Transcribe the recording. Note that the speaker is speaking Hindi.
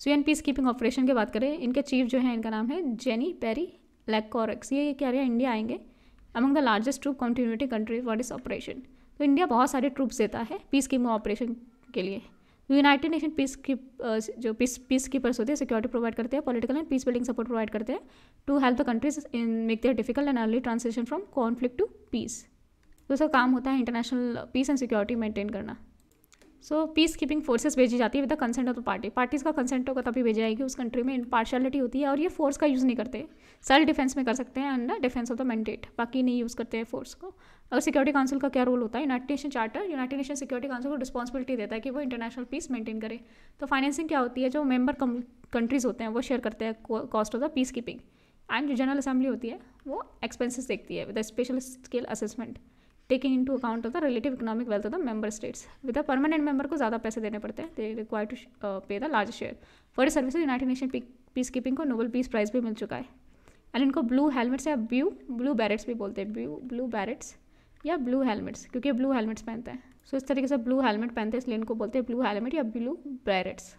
सो एन पीस कीपिंग ऑपरेशन की बात करें इनके चीफ जो है इनका नाम है जेनी पेरी लेकोरक्स ये क्या रहे इंडिया आएंगे among the largest troop contributing country for this operation तो इंडिया बहुत सारे ट्रूप्स देता है पीस कीपिंग ऑपरेशन के लिए यूनाइटेड नेशन पीस की जो पीस पीस कीपर्स होते हैं सिक्योरिटी प्रोवाइड करते हैं political and peace building support provide करते हैं to help the countries in make their difficult and early translation from conflict to peace तो उसका काम होता है international peace and security maintain करना सो पीस कीपिंग फोर्सेस भेजी जाती है with the consent of the party parties का कंसेंट होगा तो तभी भेजी जाएगी उस कंट्री में इंपार्शलिटी होती है और ये फोर्स का यूज़ नहीं करते सेल्फ डिफेंस में कर सकते हैं under defence of the mandate बाकी नहीं यूज़ करते हैं फोर्स को और सिक्योरिटी काउंसिल का क्या रोल होता है United Nation charter United Nation security council को रिस्पॉन्सिबिलिटी देता है कि वो इंटरनेशनल पीस मेंटेन करे तो फाइनेंसिंग क्या होती है जो मेंबर कंट्रीज़ होते हैं वो शेयर करते हैं cost of the peace keeping and जो जनरल असेंबली होती है वो एक्सपेंसिस देखती है with special scale assessment taking in to account of the relative economic wealth of the member states with a permanent member को ज़्यादा पैसे देने पड़ते हैं they require to pay the large share for service United Nation peace keeping को नोबल पीस प्राइज़ भी मिल चुका है एंड इनको ब्लू हेलमेट्स या ब्लू ब्लू बैरेट्स भी बोलते हैं ब्लू ब्लू बैरेट्स या ब्लू हेलमेट्स क्योंकि ब्लू हेलमेट्स पहनते हैं सो so, इस तरीके से ब्लू हेलमेट पहनते हैं इसलिए इनको बोलते हैं ब्लू हेलमेट या ब्लू बैरेट्स